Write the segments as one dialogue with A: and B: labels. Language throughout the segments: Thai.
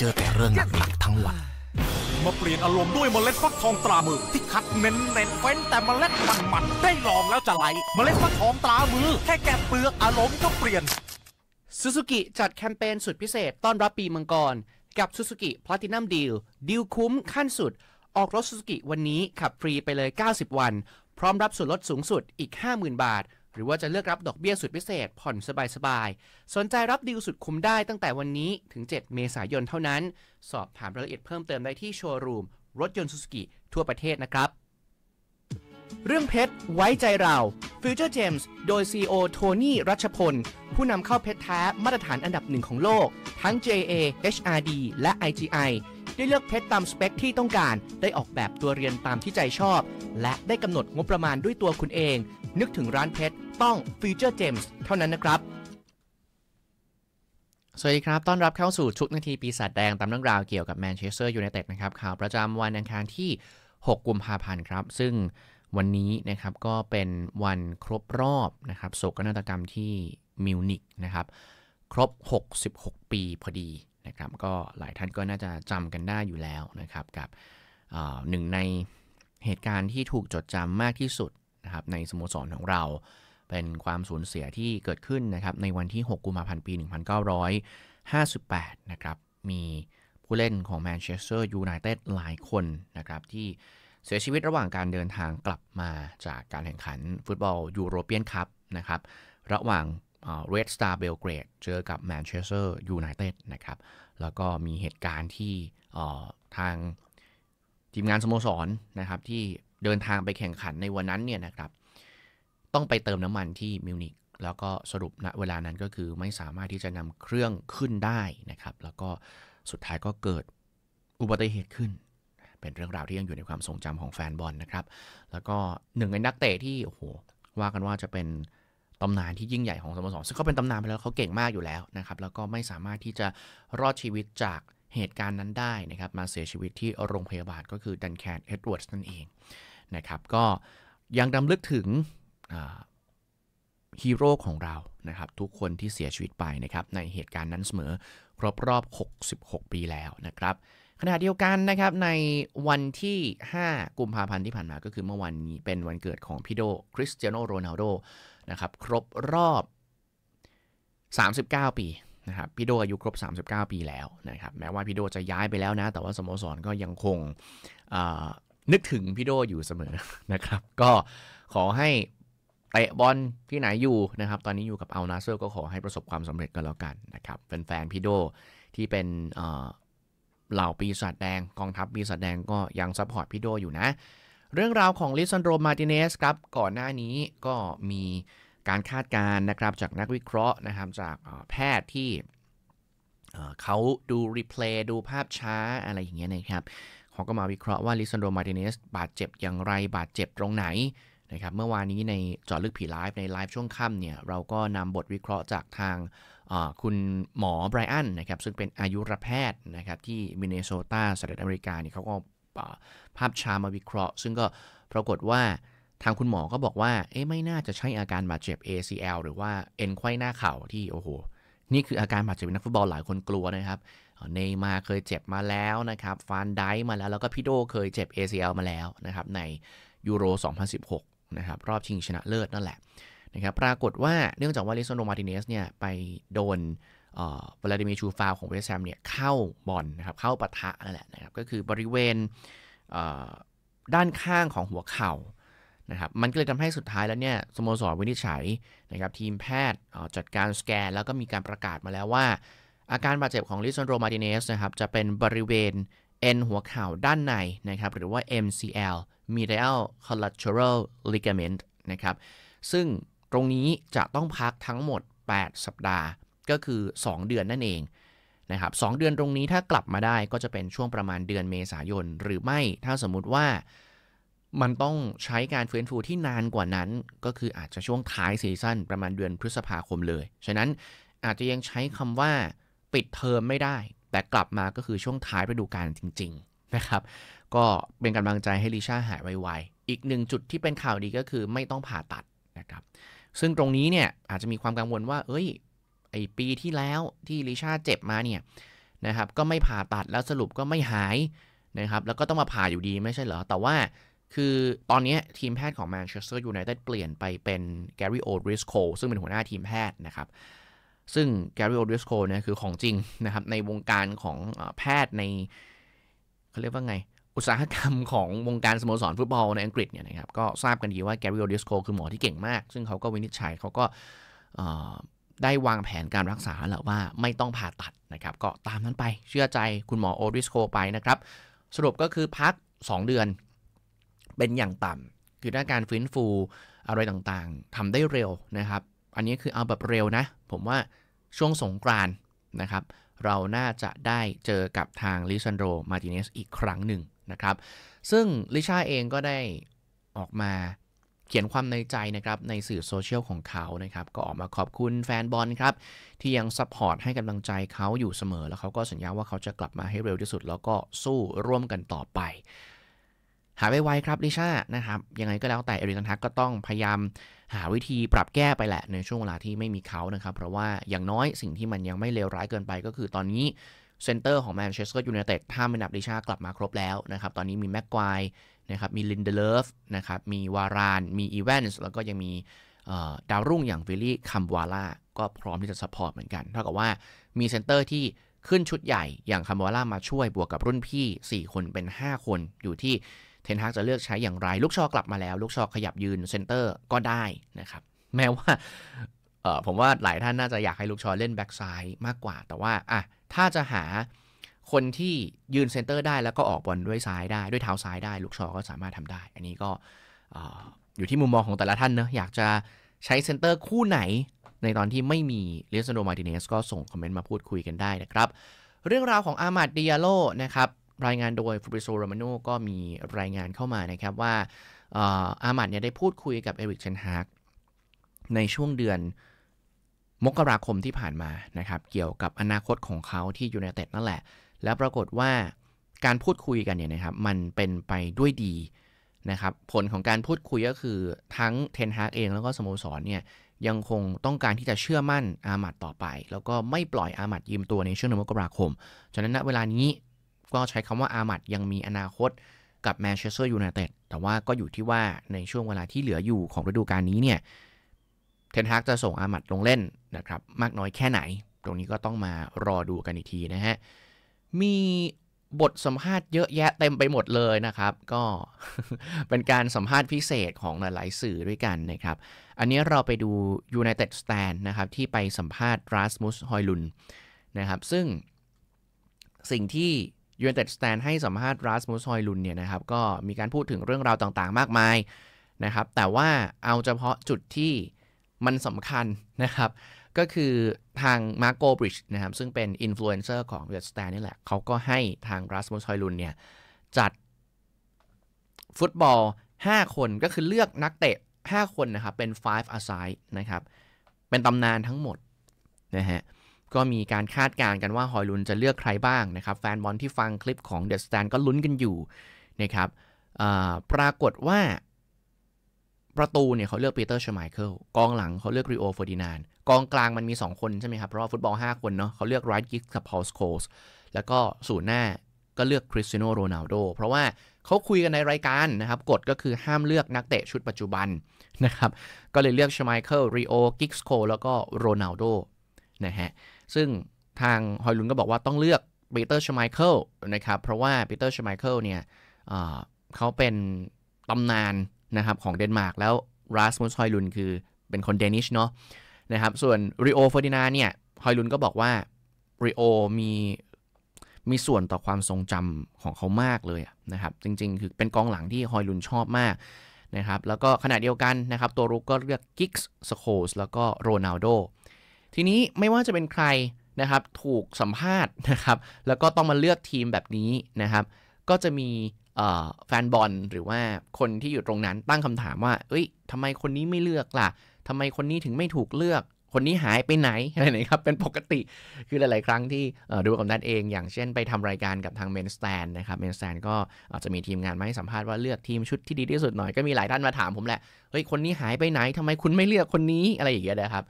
A: เจอแต่เรื่องหนักๆทั้งวันมาเปลี่ยนอารมณ์ด้วยเมล็ดฟักทองตรามือ ที่คัดเน้นเน้นเฟ้นแต่เมล็ดมันมันได้ลองแล้วจะไหล เมล็ดฟักทองตรามือ แค่แกะเปลือกอารมณ์ก็เปลี่ยนซูซูกิจัดแคมเปญสุดพิเศษต้อนรับปีมังกร กับซูซูกิพลาตินัมดีลดีลคุ้มขั้นสุด ออกรถซูซูกิวันนี้ขับฟรีไปเลย 90 วัน พร้อมรับส่วนลดสูงสุดอีก 50,000บาทรือว่าจะเลือกรับดอกเบี้ยสุดพิเศษผ่อนสบายๆสนใจรับดีลสุดคุ้มได้ตั้งแต่วันนี้ ถึง 7 เมษายน เท่านั้น สอบถามรายละเอียดเพิ่มเติมได้ที่โชว์รูม รถยนต์ซูซูกิทั่วประเทศนะครับ เรื่องเพชร ไว้ใจเรา Future Gems โดย CEO โทนี่ รัชพล ผู้นำเข้าเพชรแท้มาตรฐานอันดับหนึ่งของโลก ทั้ง JA HRD และ IGI ได้เลือกเพชรตามสเปคที่ต้องการ ได้ออกแบบตัวเรียนตามที่ใจชอบ และได้กำหนดงบประมาณด้วยตัวคุณเอง นึกถึงร้านเพชรต้องฟเจอร์เจมส์เท่านั้นนะครับ สวัสดีครับ ต้อนรับเข้าสู่ชุดนาที ปีศาจแดงตามเรื่องราวเกี่ยวกับแมนเชสเตอร์ยูไนเต็ดนะครับ ข่าวประจำวันอังคารที่ 6 กุมภาพันธ์ครับ ซึ่งวันนี้นะครับ ก็เป็นวันครบรอบนะครับโศกนาฏกรรมที่มิวนิกนะครับ ครบ 66 ปีพอดีนะครับ ก็หลายท่านก็น่าจะจำกันได้อยู่แล้วนะครับกับหนึ่งในเหตุการณ์ที่ถูกจดจำมากที่สุดนะครับในสโมสรของเราเป็นความสูญเสียที่เกิดขึ้นนะครับในวันที่ 6 กุมภาพันธ์ ปี 1958 นะครับ มีผู้เล่นของแมนเชสเตอร์ยูไนเต็ดหลายคนนะครับ ที่เสียชีวิตระหว่างการเดินทางกลับมาจากการแข่งขันฟุตบอลยูโรเปียนคัพนะครับ ระหว่างเรดสตาร์เบลเกรดเจอกับแมนเชสเตอร์ยูไนเต็ดนะครับแล้วก็มีเหตุการณ์ที่ทาง ทีมงานสโมสรนนะครับที่เดินทางไปแข่งขันในวันนั้นเนี่ยนะครับต้องไปเติมน้ำมันที่มิวนิกแล้วก็สรุปณเวลานั้นก็คือไม่สามารถที่จะนำเครื่องขึ้นได้นะครับ แล้วก็สุดท้ายก็เกิดอุบัติเหตุขึ้น เป็นเรื่องราวที่ยังอยู่ในความทรงจำของแฟนบอลนะครับ แล้วก็หนึ่งในนักเตะที่โอ้โหว่ากันว่าจะเป็นตำนานที่ยิ่งใหญ่ของสโมสรซึ่งเขาเป็นตำนานไปแล้วเขาเก่งมากอยู่แล้วนะครับ แล้วก็ไม่สามารถที่จะรอดชีวิตจากเหตุการณ์นั้นได้นะครับ มาเสียชีวิตที่โรงพยาบาลก็คือดันแคนเอ็ดเวิร์ดส์นั่นเองนะครับ ก็ยังดำลึกถึงฮีโร่ของเรา นะครับ ทุกคนที่เสียชีวิตไปนะครับ ในเหตุการณ์นั้นเสมอ ครบรอบ66 ปีแล้วนะครับ ขณะเดียวกันนะครับ ในวันที่ 5กุมภาพันธ์ที่ผ่านมา ก็คือเมื่อวันนี้ เป็นวันเกิดของพี่โดคริสเตียโนโรนัลโดนะครับ ครบรอบ 39 ปีนะครับพี่โดอายุครบ 39 ปีแล้วนะครับ แม้ว่าพี่โดจะย้ายไปแล้วนะ แต่ว่าสโมสรก็ยังคงนึกถึงพี่โดอยู่เสมอนะครับ ก็ขอให้เตะบอลที่ไหนอยู่นะครับ ตอนนี้อยู่กับอัลนาเซอร์ก็ขอให้ประสบความสำเร็จกันแล้วกันนะครับ แฟนๆพี่โดที่เป็นเหล่าปีศาจแดง กองทัพปีศาจแดงก็ยังซัพพอร์ตพี่โดอยู่นะ เรื่องราวของลิซันโดมาติเนสครับ ก่อนหน้านี้ก็มีการคาดการณ์นะครับ จากนักวิเคราะห์นะครับ จากแพทย์ที่เขาดูรีเพลย์ดูภาพช้าอะไรอย่างเงี้ยนะครับ เขาก็มาวิเคราะห์ว่าลิซันโดมาติเนสบาดเจ็บอย่างไรบาดเจ็บตรงไหนนะครับเมื่อวานนี้ในจอลึกผีไลฟ์ในไลฟ์ช่วงค่ำเนี่ย เราก็นำบทวิเคราะห์จากทางคุณหมอไบรอันนะครับซึ่งเป็นอายุรแพทย์นะครับที่มินเนโซตาสหรัฐอเมริกาเนี่ยเขาก็ภาพชามาวิเคราะห์ ซึ่งก็ปรากฏว่าทางคุณหมอก็บอกว่าเอ๊ะไม่น่าจะใช่อาการบาดเจ็บ ACL หรือว่า เอ็นไขว้หน้าเข่าที่ โอ้โห นี่คืออาการบาดเจ็บนักฟุตบอลหลายคนกลัวนะครับเนมาเคยเจ็บมาแล้วนะครับฟานไดมาแล้วแล้วก็พี่โดเคยเจ็บ ACL มาแล้วนะครับในยูโร 2016นะครับรอบชิงชนะเลิศนั่นแหละนะครับปรากฏว่าเนื่องจากว่าลิซอนโดมาติเนสเนี่ย ไปโดนวลาดิเมียชูฟาวของเวสแฮมเนี่ย เข้าบอลนะครับเข้าปะทะนั่นแหละนะครับก็คือบริเวณด้านข้างของหัวเข่านะครับมันก็เลยทำให้สุดท้ายแล้วเนี่ย สโมสรวินิจฉัยนะครับทีมแพทย์จัดการสแกน แล้วก็มีการประกาศมาแล้วว่า อาการบาดเจ็บของลิซอนโดมาติเนสนะครับจะเป็นบริเวณเอ็นหัวเข่าด้านในนะครับ หรือว่า MCL medial collateral ligament นะครับ ซึ่งตรงนี้จะต้องพักทั้งหมด 8 สัปดาห์ก็คือ 2 เดือนนั่นเองนะครับสเดือนตรงนี้ถ้ากลับมาได้ก็จะเป็นช่วงประมาณเดือนเมษายน หรือไม่ถ้าสมมุติว่า มันต้องใช้การฟื้นฟูที่นานกว่านั้น ก็คืออาจจะช่วงท้ายซีซั่นประมาณเดือนพฤษภาคมเลยฉะนั้นอาจจะยังใช้คำว่า ปิดเทอมไม่ได้แต่กลับมาก็คือช่วงท้ายฤดูกาลจริง ๆนะครับ ก็เป็นกำลังใจให้ลิชาหายไวๆอีกหนึ่งจุดที่เป็นข่าวดีก็คือไม่ต้องผ่าตัดนะครับ ซึ่งตรงนี้เนี่ยอาจจะมีความกังวลว่า เอ้ยไอปีที่แล้วที่ลิชาเจ็บมาเนี่ยนะครับก็ไม่ผ่าตัดแล้วสรุปก็ไม่หายนะครับ แล้วก็ต้องมาผ่าอยู่ดีไม่ใช่เหรอ แต่ว่าคือตอนนี้ทีมแพทย์ของแมนเชสเตอร์ยูไนเต็ดเปลี่ยนไปเป็นแกรี่โอริสโคซึ่งเป็นหัวหน้าทีมแพทย์นะครับซึ่งแกริโอเดสโคเนี่ยคือของจริงนะครับ ในวงการของแพทย์ในเขาเรียกว่าไง อุตสาหกรรมของวงการสโมสรฟุตบอลในอังกฤษเนี่ยนะครับก็ทราบกันดีว่าแกริโอเดสโคคือหมอที่เก่งมาก ซึ่งเขาก็วินิจฉัยเขาก็ได้วางแผนการรักษาแล้วว่าไม่ต้องผ่าตัดนะครับ ก็ตามนั้นไปเชื่อใจคุณหมอโอริสโคไปนะครับ สรุปก็คือพัก2เดือน เป็นอย่างต่ำคือด้าการฟื้นฟูอะไรต่างๆทำได้เร็วนะครับอันนี้คือเอาแบบเร็วนะ ผมว่าช่วงสงกรานนะครับ เราน่าจะได้เจอกับทางลิซันโด มาติเนสอีกครั้งหนึ่งนะครับ ซึ่งลิชาเองก็ได้ออกมาเขียนความในใจนะครับ ในสื่อโซเชียลของเขานะครับ ก็ออกมาขอบคุณแฟนบอลครับ ที่ยังซัพพอร์ตให้กำลังใจเขาอยู่เสมอ แล้วเขาก็สัญญาว่าเขาจะกลับมาให้เร็วที่สุด แล้วก็สู้ร่วมกันต่อไป หายไวๆครับลิชานะครับยังไงก็แล้วแต่เอริกันทักก็ต้องพยายามหาวิธีปรับแก้ไปแหละในช่วงเวลาที่ไม่มีเขานะครับ เพราะว่าอย่างน้อยสิ่งที่มันยังไม่เลวร้ายเกินไปก็คือตอนนี้เซนเตอร์ของแมนเชสเตอร์ยูไนเต็ดถ้าไม่นับดิชากลับมาครบแล้วนะครับ ตอนนี้มีแม็กควายนะครับมีลินเดเลฟนะครับมีวารานมีอีแวนส์แล้วก็ยังมีดาวรุ่งอย่างวิลลี่คัมบวาล่าก็พร้อมที่จะสปอร์ตเหมือนกันเท่ากับว่ามีเซนเตอร์ที่ขึ้นชุดใหญ่อย่างคัมบวาล่ามาช่วยบวกกับรุ่นพี่4 คนเป็น 5 คนอยู่ที่ทนฮากจะเลือกใช้อย่างไร ลูกชอกลับมาแล้ว ลูกชอขยับยืนเซนเตอร์ก็ได้นะครับ แม้ว่าผมว่าหลายท่านน่าจะอยากให้ลูกชอเล่นแบ็กซ้ายมากกว่า แต่ว่าอ่ะถ้าจะหาคนที่ยืนเซนเตอร์ได้แล้วก็ออกบอลด้วยซ้ายได้ด้วยเท้าซ้ายได้ ลูกชอก็สามารถทำได้ อันนี้ก็ อยู่ที่มุมมองของแต่ละท่านเนะอยากจะใช้เซนเตอร์คู่ไหน ในตอนที่ไม่มีเลสโนมาติเนสก็ส่งคอมเมนต์มาพูดคุยกันได้นะครับ เรื่องราวของอามาดดิอาโลนะครับรายงานโดยฟูบิโซโรมาโนก็มีรายงานเข้ามานะครับ ว่าอามัดเนี่ยได้พูดคุยกับ เอริกเชนฮาร์กในช่วงเดือนมกราคมที่ผ่านมานะครับ เกี่ยวกับอนาคตของเขาที่ยูไนเต็ดนั่นแหละ แล้วปรากฏว่าการพูดคุยกันเนี่ยนะครับมันเป็นไปด้วยดีนะครับผลของการพูดคุยก็คือทั้งเทนฮาร์กเอง แล้วก็สโมสรเนี่ยยังคงต้องการที่จะเชื่อมั่นอามัดต่อไป แล้วก็ไม่ปล่อยอามัดยืมตัวในช่วงเดือนมกราคมฉะนั้นณเวลานี้ก็ใช้คำว่าอามัดยังมีอนาคตกับแมนเชสเตอร์ยูไนเต็ดแต่ว่าก็อยู่ที่ว่าในช่วงเวลาที่เหลืออยู่ของฤดูกาลนี้เนี่ย เทนฮากจะส่งอามัดลงเล่นนะครับ มากน้อยแค่ไหน ตรงนี้ก็ต้องมารอดูกันอีกทีนะฮะ มีบทสัมภาษณ์เยอะแยะเต็มไปหมดเลยนะครับ ก็เป็นการสัมภาษณ์พิเศษของหลายสื่อด้วยกันนะครับ อันนี้เราไปดู United Stand นะครับที่ไปสัมภาษณ์รัสมุสฮอยลุนนะครับซึ่งสิ่งที่ยูเอ็นเต็ดสแตนให้สัมภาษณ์ราสมุสฮอยลุนเนี่ยนะครับก็มีการพูดถึงเรื่องราวต่างๆมากมายนะครับแต่ว่าเอาเฉพาะจุดที่มันสำคัญนะครับ ก็คือทางมาร์โกบริชนะครับซึ่งเป็นอินฟลูเอนเซอร์ของยูเวียดสแตนนี่แหละ เขาก็ให้ทางราสมุสฮอยลุนเนี่ย จัดฟุตบอล 5 คนก็คือเลือกนักเตะ 5 คนนะครับ เป็น 5 aside นะครับ เป็นตำนานทั้งหมดนะฮะก็มีการคาดการณ์กันว่าฮอยลุนจะเลือกใครบ้างนะครับ แฟนบอลที่ฟังคลิปของเดอะสแตนก็ลุ้นกันอยู่ นะครับปรากฏว่าประตูเนี่ย เขาเลือกปีเตอร์ชมายเคิลกองหลังเขาเลือกริโอฟอร์ดินานกองกลางมันมี 2 คนใช่ไหมครับ เพราะว่าฟุตบอล 5 คนเนาะเขาเลือกไรท์กิกกับพอลสโคสแล้วก็ศูนย์หน้าก็เลือกคริสเตียโนโรนัลโดเพราะว่าเขาคุยกันในรายการนะครับกฎก็คือห้ามเลือกนักเตะชุดปัจจุบันนะครับก็เลยเลือกชมายเคิลริโอกิกสโคแล้วก็โรนัลโดนะฮะซึ่งทางฮอยลุนก็บอกว่าต้องเลือกปีเตอร์ชไมเคิลนะครับเพราะว่าปีเตอร์ชไมเคิลเนี่ยเขาเป็นตำนานนะครับของเดนมาร์กแล้วรัสมุสฮอยลุนคือเป็นคนเดนิชเนาะนะครับส่วนริโอเฟอร์ดินาเนี่ยฮอยลุนก็บอกว่าริโอมีมีส่วนต่อความทรงจำของเขามากเลยนะครับจริงๆ คือเป็นกองหลังที่ฮอยลุนชอบมากนะครับแล้วก็ขณะเดียวกันนะครับตัวรุกก็เลือกกิกส์สโคสแล้วก็โรนัลโดทีนี้ไม่ว่าจะเป็นใครนะครับ ถูกสัมภาษณ์นะครับ แล้วก็ต้องมาเลือกทีมแบบนี้นะครับ ก็จะมีแฟนบอลหรือว่าคนที่อยู่ตรงนั้นตั้งคำถามว่า เอ้ยทำไมคนนี้ไม่เลือกล่ะทำไมคนนี้ถึงไม่ถูกเลือก คนนี้หายไปไหนอะไรไหนครับ เป็นปกติคือหลาย ๆ ครั้งที่ดูกับนัดเอง อย่างเช่นไปทำรายการกับทางเมนสแตนนะครับเมนสแตนก็อาจจะมีทีมงานมาให้สัมภาษณ์ว่าเลือกทีมชุดที่ดีที่สุดหน่อยก็มีหลายท่านมาถามผมแหละเฮ้ยคนนี้หายไปไหน ทำไมคุณไม่เลือกคนนี้อะไรอย่างเงี้ยนะครับ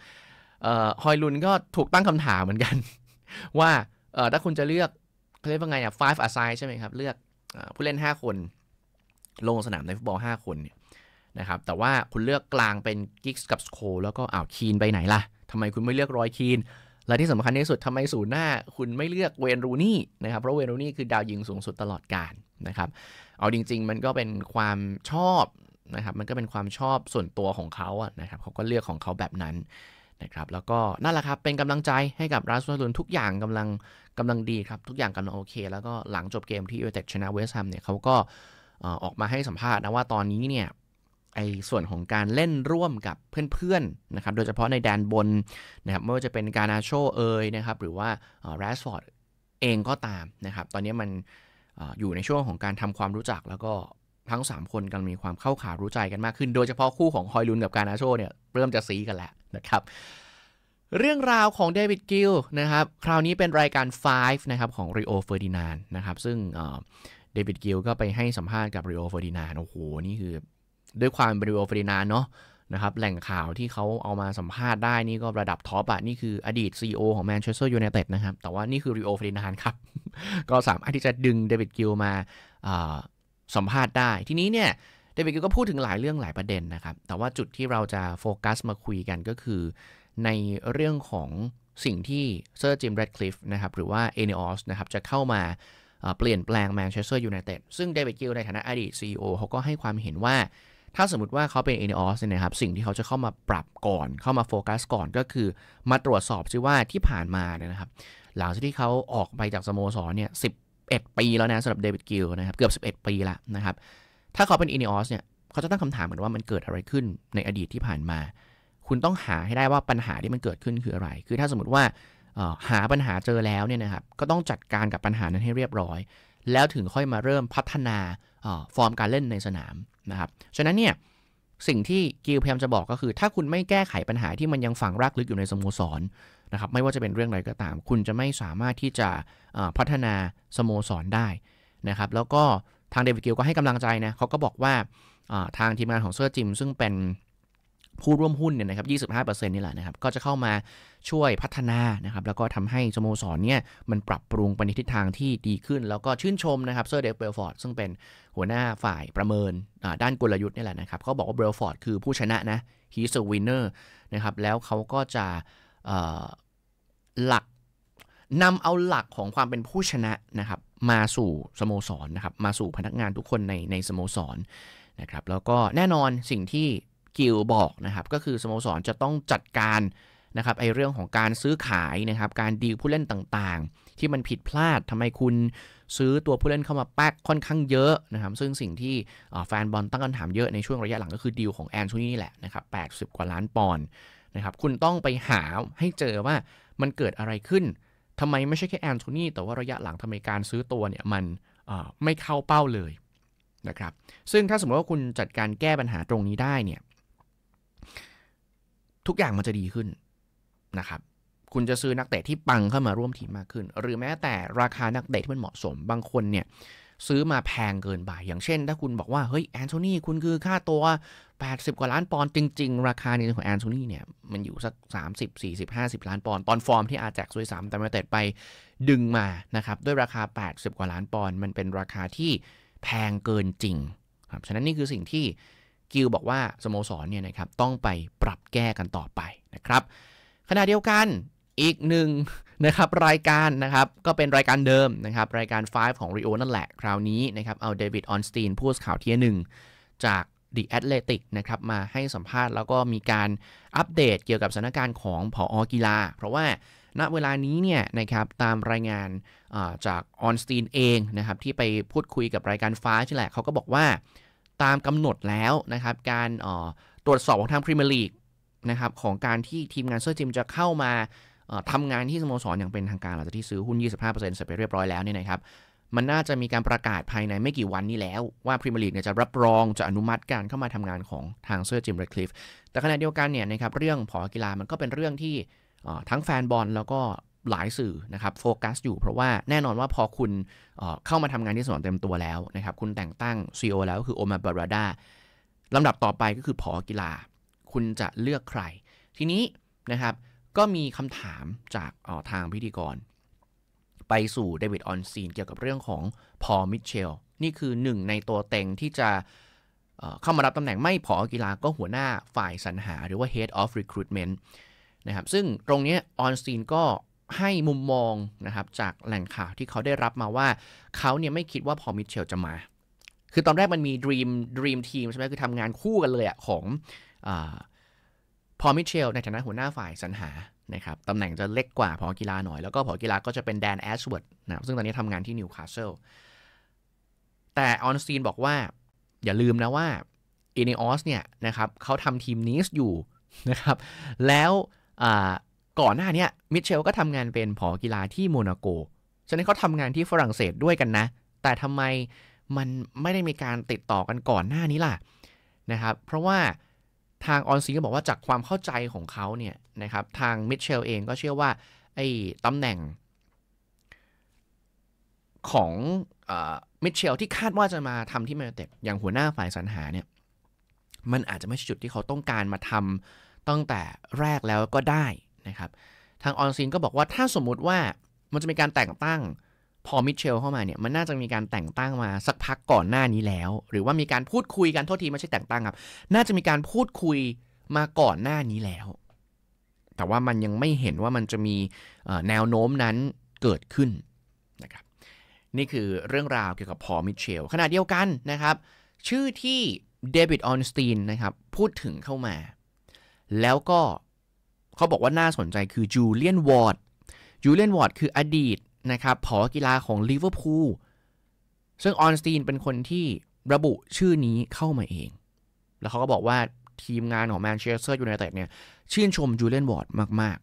A: ฮอยลุนก็ถูกตั้งคำถามเหมือนกัน ว่าถ้าคุณจะเลือกเขาเรียกว่าไงอ่ะ five aside ใช่ไหมครับ เลือกผู้เล่น 5 คนลงสนามในฟุตบอล 5 คนเนี่ยนะครับแต่ว่าคุณเลือกกลางเป็นกิกส์กับสโคแล้วก็อ้าวคีนไปไหนล่ะทำไมคุณไม่เลือกรอยคีนและที่สำคัญที่สุดทำไมศูนย์หน้า คุณไม่เลือกเวนรูนี่นะครับเพราะเวนรูนี่คือดาวยิงสูงสุดตลอดกาลนะครับเอาจริง ๆ มันก็เป็นความชอบนะครับมันก็เป็นความชอบส่วนตัวของเขาอะนะครับเขาก็เลือกของเขาแบบนั้นนะครับแล้วก็นั่นแหละครับ เป็นกำลังใจให้กับราซูลทุกอย่างกำลังกำลังดีครับ ทุกอย่างกำลังโอเคแล้วก็หลังจบเกมที่ยูเต็ดชนะเวสต์แฮมเนี่ยเขาก็ออกมาให้สัมภาษณ์นะว่าตอนนี้เนี่ยไอ้ส่วนของการเล่นร่วมกับเพื่อนๆนะครับโดยเฉพาะในแดนบนนะครับไม่ว่าจะเป็นกาลาโชเอยนะครับ หรือว่าแรสฟอร์ดเองก็ตามนะครับ ตอนนี้มันอยู่ในช่วงของการทำความรู้จัก แล้วก็ทั้ง 3 คนกำลังมีความเข้าขารู้ใจกันมากขึ้นโดยเฉพาะคู่ของฮอยลุนกับกาลาโชเนี่ยเริ่มจะซีกันแล้วนะครับเรื่องราวของเดวิดกิลนะครับคราวนี้เป็นรายการ5นะครับของริโอเฟอร์ดินานนะครับซึ่งเดวิดกิลก็ไปให้สัมภาษณ์กับริโอเฟอร์ดินานโอ้โห นี่คือด้วยความเป็นริโอเฟอร์ดินานเนาะนะครับแหล่งข่าวที่เขาเอามาสัมภาษณ์ได้นี่ก็ระดับท็อปอะนี่คืออดีต CEO ของแมนเชสเตอร์ยูไนเต็ดนะครับ แต่ว่านี่คือริโอเฟอร์ดินานครับ ก็สามารถที่จะดึงเดวิดกิลมาสัมภาษณ์ได้ทีนี้เนี่ยเดวิดกิวก็พูดถึงหลายเรื่องหลายประเด็นนะครับ แต่ว่าจุดที่เราจะโฟกัสมาคุยกันก็คือในเรื่องของสิ่งที่เซอร์จิมแรดคลิฟนะครับหรือว่าเอเนออสนะครับจะเข้ามาเปลี่ยนแปลงแมนเชสเตอร์ยูไนเต็ด ซึ่งเดวิดกิลในฐานะอดีต CEO เขาก็ให้ความเห็นว่าถ้าสมมติว่าเขาเป็นเอเนออสเนี่ยครับ สิ่งที่เขาจะเข้ามาปรับก่อน เข้ามาโฟกัสก่อนก็คือมาตรวจสอบซิว่าที่ผ่านมาเนี่ยนะครับหลังจากที่เขาออกไปจากสโมสรเนี่ยสิปีแล้วนะสำหรับเดวิดกิลนะครับเกือบ11ปีละนะครับถ้าเขาเป็นนิออสเนี่ย เขาจะตั้งคำถามเหมือนว่ามันเกิดอะไรขึ้นในอดีตที่ผ่านมา คุณต้องหาให้ได้ว่าปัญหาที่มันเกิดขึ้นคืออะไร คือถ้าสมมติว่าหาปัญหาเจอแล้วเนี่ยนะครับก็ต้องจัดการกับปัญหานั้นให้เรียบร้อย แล้วถึงค่อยมาเริ่มพัฒนาฟอร์มการเล่นในสนามนะครับฉะนั้นเนี่ยสิ่งที่กิลพยายามจะบอกก็คือ ถ้าคุณไม่แก้ไขปัญหาที่มันยังฝังรากลึกอยู่ในสโมสรนะครับไม่ว่าจะเป็นเรื่องอะไรก็ตาม คุณจะไม่สามารถที่จะพัฒนาสโมสรได้นะครับ แล้วก็ทางเดวิดกิลก็ให้กำลังใจนะ เขาก็บอกว่าทางทีมงานของเซอร์จิม ซึ่งเป็นผู้ร่วมหุ้นเนี่ยนะครับ 25%นี่แหละนะครับ ก็จะเข้ามาช่วยพัฒนานะครับ แล้วก็ทำให้สโมสรเนี่ยมันปรับปรุงไปในทิศทางที่ดีขึ้น แล้วก็ชื่นชมนะครับ เซอร์เดฟเบลฟอร์ด ซึ่งเป็นหัวหน้าฝ่ายประเมินด้านกลยุทธ์นี่แหละนะครับเขาบอกว่าเบลฟอร์ดคือผู้ชนะนะ he's a winner นะครับ แล้วเขาก็จะหลักนำเอาหลักของความเป็นผู้ชนะนะครับมาสู่สโมสรนนะครับมาสู่พนักงานทุกคนในในสโมสรนนะครับแล้วก็แน่นอนสิ่งที่กิลบอกนะครับก็คือสโมสรจะต้องจัดการนะครับไอเรื่องของการซื้อขายนะครับการดีลผู้เล่นต่างๆ ที่มันผิดพลาดทำไมคุณซื้อตัวผู้เล่นเข้ามาแป๊กค่อนข้างเยอะนะครับซึ่งสิ่งที่แฟนบอลตั้งคำถามเยอะในช่วงระยะหลังก็คือดีลของแอนชูนีนี่แหละนะครับแปกว่าล้านปอนด์นะครับคุณต้องไปหาให้เจอว่ามันเกิดอะไรขึ้นทำไมไม่ใช่แค่แอนโทนีแต่ว่าระยะหลังทำไมการซื้อตัวเนี่ยมันไม่เข้าเป้าเลยนะครับซึ่งถ้าสมมติว่าคุณจัดการแก้ปัญหาตรงนี้ได้เนี่ยทุกอย่างมันจะดีขึ้นนะครับ คุณจะซื้อนักเตะที่ปังเข้ามาร่วมทีมมากขึ้น หรือแม้แต่ราคานักเตะที่มันเหมาะสม บางคนเนี่ยซื้อมาแพงเกินไปอย่างเช่น ถ้าคุณบอกว่าเฮ้ยแอนโทนีคุณคือค่าตัว 80 กว่าล้านปอนด์จริง ๆ ราคาในของแอนโทนีเนี่ย มันอยู่สัก 30 40 50 ล้านปอนด์ตอนฟอร์มที่อาแจกซวยสามแต่มาเตดไปดึงมานะครับ ด้วยราคา 80 กว่าล้านปอนด์มันเป็นราคาที่แพงเกินจริงครับฉะนั้นนี่คือสิ่งที่กิลบอกว่าสโมสรเนี่ยนะครับต้องไปปรับแก้กันต่อไปนะครับ ขณะเดียวกันอีกหนึ่งนะครับรายการนะครับก็เป็นรายการเดิมนะครับรายการ 5 ของ Rio นั่นแหละคราวนี้นะครับเอาเดวิดออนสตีนผู้สข่าวเทียหนึ่งจาก The Athletic นะครับมาให้สัมภาษณ์แล้วก็มีการอัปเดตเกี่ยวกับสถานการณ์ของ ผออกีฬา เพราะว่าณเวลานี้เนี่ยนะครับตามรายงานจากออนสตีนเองนะครับที่ไปพูดคุยกับรายการฟ้าใช่แหละเขาก็บอกว่า ตามกำหนดแล้วนะครับการตรวจสอบของทางพรีเมียร์ลีกนะครับของการที่ทีมงานเซอร์จิมจะเข้ามาทำงานที่สโมสรอย่างเป็นทางการหลังจากที่ซื้อหุ้น 25%เสร็จไปเรียบร้อยแล้วเนี่ยนะครับ มันน่าจะมีการประกาศภายในไม่กี่วันนี้แล้วว่าพรีเมียร์ลีกจะรับรอง จะอนุมัติการเข้ามาทำงานของทางเซอร์จิมเรดคลิฟแต่ขณะเดียวกันเนี่ยนะครับ เรื่องผอกีฬามันก็เป็นเรื่องที่ทั้งแฟนบอลแล้วก็หลายสื่อนะครับโฟกัสอยู่เพราะว่าแน่นอนว่าพอคุณเข้ามาทำงานที่สโมสรเต็มตัวแล้วนะครับคุณแต่งตั้ง CEO แล้วก็คือโอมาบาราดาลำดับต่อไปก็คือผอกีฬา คุณจะเลือกใคร ทีนี้นะครับก็มีคำถามจากทางพิธีกร ไปสู่เดวิดออนซีนเกี่ยวกับเรื่องของพอมิเชลนี่คือหนึ่งในตัวเต็งที่จะเข้ามารับตำแหน่งไม่พอกีฬาก็หัวหน้าฝ่ายสรรหาหรือว่า head of recruitment นะครับซึ่งตรงนี้ออนซีนก็ให้มุมมองนะครับจากแหล่งข่าวที่เขาได้รับมาว่าเขาเนี่ยไม่คิดว่าพอมิเชลจะมา คือตอนแรกมันมี Dream Dream Team ใช่ไหมคือทำงานคู่กันเลยอะของพอมิเชลในฐานะหัวหน้าฝ่ายสรรหา นะครับ ตำแหน่งจะเล็กกว่าพอกีฬาหน่อย แล้วก็พอกีฬาก็จะเป็นแดนแอชเวิร์ดนะซึ่งตอนนี้ทำงานที่นิวคาสเซิลแต่ออนสตีนบอกว่า อย่าลืมนะว่าเอเนออสเนี่ยนะครับเขาทำทีมนีสอยู่นะครับแล้วก่อนหน้านี้มิเชลก็ทำงานเป็นพอกีฬาที่โมนาโกฉะนั้นเขาทำงานที่ฝรั่งเศสด้วยกันนะ แต่ทำไม มันไม่ได้มีการติดต่อกันก่อนหน้านี้ล่ะนะครับเพราะว่าทางออนซีก็บอกว่าจากความเข้าใจของเขาเนี่ยนะครับทางมิเชลเองก็เชื่อว่าไอ้ตำแหน่ง ของมิเชลที่คาดว่าจะมาทำที่มาเต็ดอย่างหัวหน้าฝ่ายสรรหาเนี่ยมันอาจจะไม่ใช่จุดที่เขาต้องการมาทำตั้งแต่แรกแล้วก็ได้นะครับทางออนซินก็บอกว่าถ้าสมมุติว่ามันจะมีการแต่งตั้งพอมิเชลเข้ามาเนี่ยมันน่าจะมีการแต่งตั้งมาสักพักก่อนหน้านี้แล้ว หรือว่ามีการพูดคุยกันโทษทีไม่ใช่แต่งตั้งครับน่าจะมีการพูดคุยมาก่อนหน้านี้แล้ว แต่ว่ามันยังไม่เห็นว่ามันจะมีแนวโน้มนั้นเกิดขึ้นนะครับนี่คือเรื่องราวเกี่ยวกับพอมิเชลขณะเดียวกันนะครับ ชื่อที่เดวิดออนสตีนนะครับ พูดถึงเข้ามา แล้วก็เขาบอกว่าน่าสนใจคือจูเลียนวอร์ดจูเลียนวอร์ดคืออดีตนะครับผอกีฬาของลิเวอร์พูลซึ่งออนสตีนเป็นคนที่ระบุชื่อนี้เข้ามาเอง แล้วเขาก็บอกว่าทีมงานของแมนเชสเตอร์ยูไนเต็ดเนี่ยชื่นชมจูเลียนวอร์ดมาก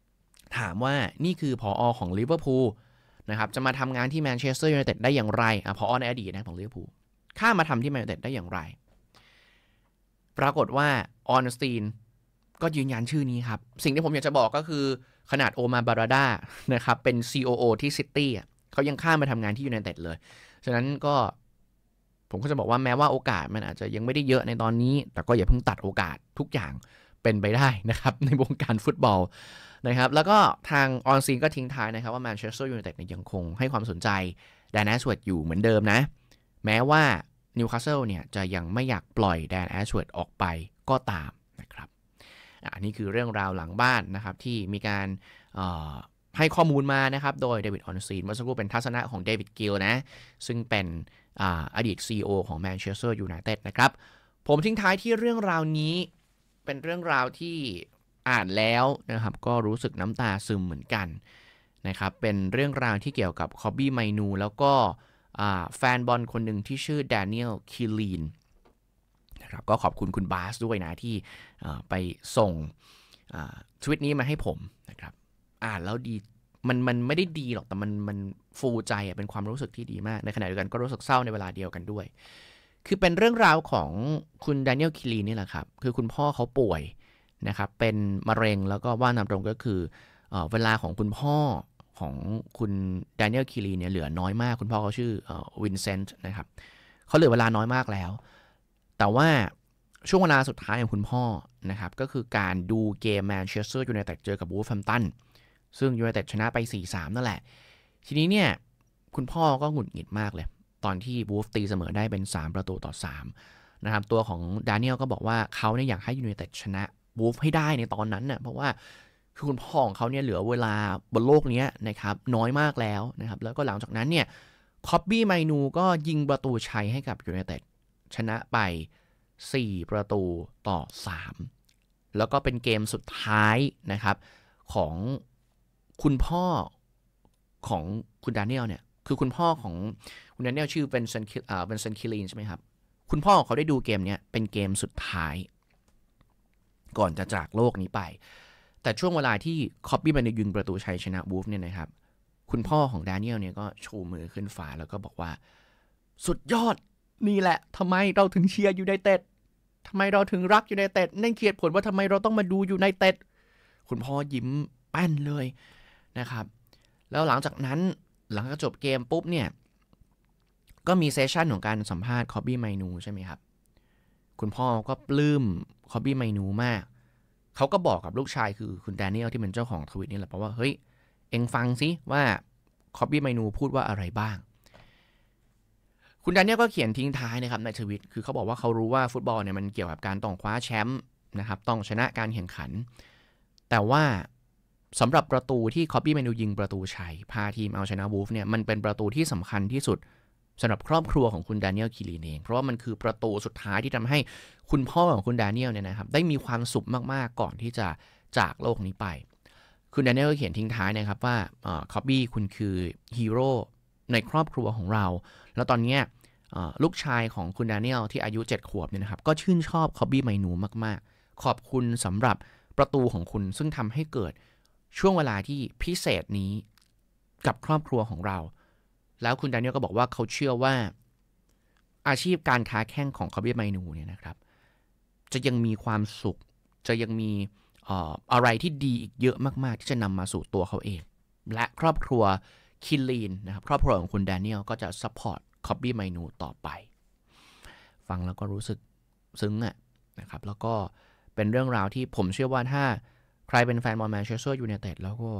A: ๆ ถามว่านี่คือผออของลิเวอร์พูลนะครับจะมาทำงานที่แมนเชสเตอร์ยูไนเต็ดได้อย่างไรอ่ะผออในอดีตนะของลิเวอร์พูลข้ามาทำที่แมนยูไนเต็ดได้อย่างไร ปรากฏว่าออนสตีนก็ยืนยันชื่อนี้ครับ สิ่งที่ผมอยากจะบอกก็คือขนาดโอมาบาราดานะครับเป็น COO ที่ซิตี้เขายังข้ามมาทำงานที่ยูไนเต็ดเลย ฉะนั้นก็ผมก็จะบอกว่าแม้ว่าโอกาสมันอาจจะยังไม่ได้เยอะในตอนนี้ แต่ก็อย่าเพิ่งตัดโอกาสทุกอย่างเป็นไปได้นะครับ ในวงการฟุตบอลนะครับแล้วก็ทางออนซีนก็ทิ้งท้ายนะครับว่าแมนเชสเตอร์ยูไนเต็ดยังคงให้ความสนใจแดนแอชเวิร์ดอยู่เหมือนเดิมนะ แม้ว่านิวคาสเซิลเนี่ยจะยังไม่อยากปล่อยแดนแอชเวิร์ดออกไปก็ตามอันนี้คือเรื่องราวหลังบ้านนะครับ ที่มีการให้ข้อมูลมานะครับ โดยเดวิดออนซีนเมื่อสักครู่เป็นทัศนะของเดวิดกิลนะ ซึ่งเป็นอดีต CEO ของแมนเชสเตอร์ยูไนเต็ดนะครับ ผมทิ้งท้ายที่เรื่องราวนี้เป็นเรื่องราวที่อ่านแล้วนะครับ ก็รู้สึกน้ำตาซึมเหมือนกันนะครับ เป็นเรื่องราวที่เกี่ยวกับคอบบี้ไมนูแล้วก็แฟนบอลคนหนึ่งที่ชื่อแดเนียลคิลีนนะครับก็ขอบคุณคุณบาสด้วยนะ ที่ไปส่งทวิตนี้มาให้ผมนะครับอ่านแล้วดีมันมันไม่ได้ดีหรอกแต่มันมันฟูใจเป็นความรู้สึกที่ดีมาก ในขณะเดียวกันก็รู้สึกเศร้าในเวลาเดียวกันด้วย คือเป็นเรื่องราวของคุณดานิเอลคิลีนี่แหละครับคือคุณพ่อเขาป่วยนะครับเป็นมะเร็งแล้วก็ว่านำตรงก็คือเวลาของคุณพ่อของคุณดานิเอลคิลีเนี่ยเหลือน้อยมากคุณพ่อเขาชื่อวินเซนต์นะครับเขาเหลือเวลาน้อยมากแล้วแต่ว่าช่วงเวลาสุดท้ายของคุณพ่อนะครับ ก็คือการดูเกมแมนเชสเตอร์ยูไนเต็ดเจอกับบูฟแฟมตัน ซึ่งยูไนเต็ดชนะไป 4-3 นั่นแหละ ทีนี้เนี่ย คุณพ่อก็หงุดหงิดมากเลย ตอนที่บูฟตีเสมอได้เป็น 3 ประตูต่อ 3 นะครับ ตัวของดานิเอลก็บอกว่าเขาเนี่ยอยากให้ยูไนเต็ดชนะบูฟให้ได้ในตอนนั้นน่ะเพราะว่าคือคุณพ่อของเขาเนี่ยเหลือเวลาบนโลกนี้นะครับน้อยมากแล้วนะครับแล้วก็หลังจากนั้นเนี่ยคอบบี้ไมนูก็ยิงประตูชัยให้กับยูไนเต็ดชนะ ไป 4 ประตูต่อ 3 แล้วก็เป็นเกมสุดท้ายนะครับ ของคุณพ่อของคุณดานิเอลเนี่ย คือคุณพ่อของคุณดานิเอลชื่อเป็นซันเวนเซนคิลีนใช่ไหมครับ คุณพ่อเขาได้ดูเกมเนี้ยเป็นเกมสุดท้าย ก่อนจะจากโลกนี้ไป แต่ช่วงเวลาที่คอปปี้มันยิงประตูชัยชนะบูฟเนี่ยนะครับคุณพ่อของดานิเอลเนี่ยก็ชูมือขึ้นฟ้าแล้วก็บอกว่าสุดยอดนี่แหละทำไมเราถึงเชียร์ยูไนเต็ดทำไมเราถึงรักยูไนเต็ดนั่นเขียดผลว่าทำไมเราต้องมาดูยูไนเต็ดคุณพ่อยิ้มแป้นเลยนะครับ แล้วหลังจากนั้นหลังจากจบเกมปุ๊บเนี่ย ก็มีเซสชันของการสัมภาษณ์คอบบี้ไมนูใช่ไหมครับ คุณพ่อก็ปลื้มคอบบี้ไมนูมากเขาก็บอกกับลูกชายคือ คุณแดเนียลที่เป็นเจ้าของทวิตนี่แหละเพราะว่า เฮ้ย เอ็งฟังซิว่าคอบบี้ไมนูพูดว่าอะไรบ้างคุณดันเนี่ยก็เขียนทิ้งท้ายนะครับในชีวิต คือเขาบอกว่าเขารู้ว่าฟุตบอลเนี่ยมันเกี่ยวกับการต้องคว้าแชมป์นะครับ ต้องชนะการแข่งขัน แต่ว่าสำหรับประตูที่คอปปี้เมนูยิงประตูชัยพาทีมเอาชนะวูฟเนี่ย มันเป็นประตูที่สำคัญที่สุดสำหรับครอบครัวของคุณดานียลคิรีเอง เพราะว่ามันคือประตูสุดท้ายที่ทำให้คุณพ่อของคุณดานียลเนี่ยนะครับได้มีความสุขมากๆก่อนที่จะจากโลกนี้ไป คุณดานยลกลเขียนทิ้งท้ายนะครับว่าคอปปี้คุณคือฮีโร่ในครอบครัวของเรา แล้วตอนนี้ลูกชายของคุณดาเนียลที่อายุ 7 ขวบเนี่ยนะครับก็ชื่นชอบคอบบี้ไมนูมากๆ ขอบคุณสำหรับประตูของคุณซึ่งทำให้เกิดช่วงเวลาที่พิเศษนี้กับครอบครัวของเรา แล้วคุณดานิเอลก็บอกว่าเขาเชื่อว่า อาชีพการค้าแข่งของคอบบี้ไมนูเนี่ยนะครับ จะยังมีความสุข จะยังมีอะไรที่ดีอีกเยอะมากๆ ที่จะนำมาสู่ตัวเขาเอง และครอบครัวคิลีนนะครับ ครอบครัวของคุณแดเนียลก็จะซัพพอร์ตคอปปี้ไมนูต่อไป ฟังแล้วก็รู้สึกซึ้งอะนะครับ แล้วก็เป็นเรื่องราวที่ผมเชื่อว่าถ้า ใครเป็นแฟนบอลแมนเชสเตอร์ยูไนเต็ดแล้วก็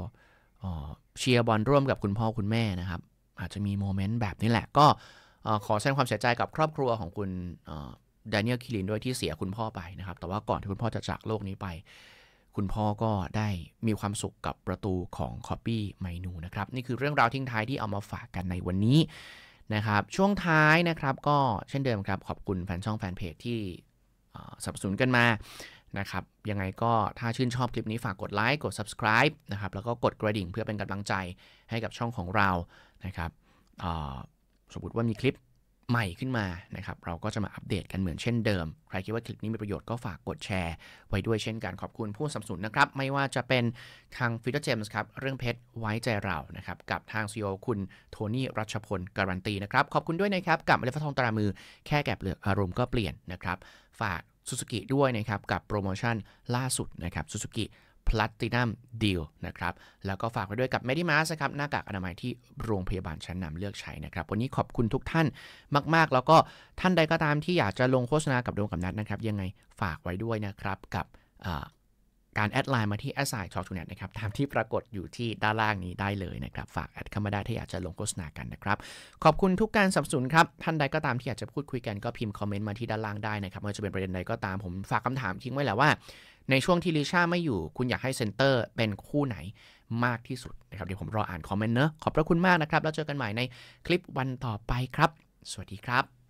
A: เชียร์บอลร่วมกับคุณพ่อคุณแม่นะครับ อาจจะมีโมเมนต์แบบนี้แหละก็ขอแสดงความเสียใจกับครอบครัวของคุณแดเนียลคิลินด้วยที่เสียคุณพ่อไปนะครับ แต่ว่าก่อนที่คุณพ่อจะจากโลกนี้ไปคุณพ่อก็ได้มีความสุขกับประตูของคอปปี้ไมนูนะครับนี่คือเรื่องราวทิ้งท้ายที่เอามาฝากกันในวันนี้นะครับช่วงท้ายนะครับก็เช่นเดิมครับขอบคุณแฟนช่องแฟนเพจที่สนับสนุนกันมานะครับยังไงก็ถ้าชื่นชอบคลิปนี้ฝากกดไลค์กด subscribe นะครับแล้วก็กดกระดิ่งเพื่อเป็นกำลังใจให้กับช่องของเรานะครับสมมติว่ามีคลิปใหม่ขึ้นมานะครับเราก็จะมาอัปเดตกันเหมือนเช่นเดิม ใครคิดว่าคลิปนี้มีประโยชน์ก็ฝากกดแชร์ ไว้ด้วยเช่นกันขอบคุณผู้สนับสนุนนะครับ ไม่ว่าจะเป็นทางฟิลเตอร์เจมส์ครับ เรื่องเพชรไว้ใจเรานะครับกับทางซีอคุณ โทนี่รัชพลการันตีนะครับขอบคุณด้วยนะครับกับเลฟทองตรามือ แค่แกะเปลือกอารมณ์ก็เปลี่ยนนะครับฝากซูซูกิด้วยนะครับกับโปรโมชั่นล่าสุดนะครับซูซูกิ Platinum Deal นะครับ แล้วก็ฝากไปด้วยกับ m e d i m a s ครับ หน้ากากอนามัยที่โรงพยาบาลชั้นนำเลือกใช้นะครับ วันนี้ขอบคุณทุกท่านมากๆ แล้วก็ท่านใดก็ตามที่อยากจะลงโฆษณากับโดงกับนัดนะครับ ยังไงฝากไว้ด้วยนะครับกับการแอดไลน์มาที่อ s i ซ n Talk to Net นะครับตามที่ปรากฏอยู่ที่ด้านล่างนี้ได้เลยนะครับฝากแอดเข้ามาได้ถ้าอยากจะลงโฆษณากันนะครับ ขอบคุณทุกการสนับสนุนครับ ท่านใดก็ตามที่อยากจะพูดคุยกันก็พิมพ์คอมเมนต์มาที่ด้านล่างได้นะครับไม่ว่าจะเป็นประเด็นใดก็ตามผมฝากคำถามทิ้งไว้แล้วว่าในช่วงที่ลิชาไม่อยู่คุณอยากให้เซนเตอร์เป็นคู่ไหน มากที่สุด นะครับเดี๋ยวผมรออ่านคอมเมนต์เนอะขอบพระคุณมากนะครับ แล้วเจอกันใหม่ในคลิปวันต่อไปครับ สวัสดีครับ